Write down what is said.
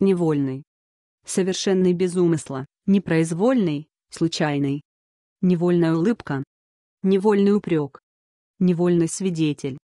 невольный. Совершенный без умысла, непроизвольный, случайный. Невольная улыбка. Невольный упрек. Невольный свидетель.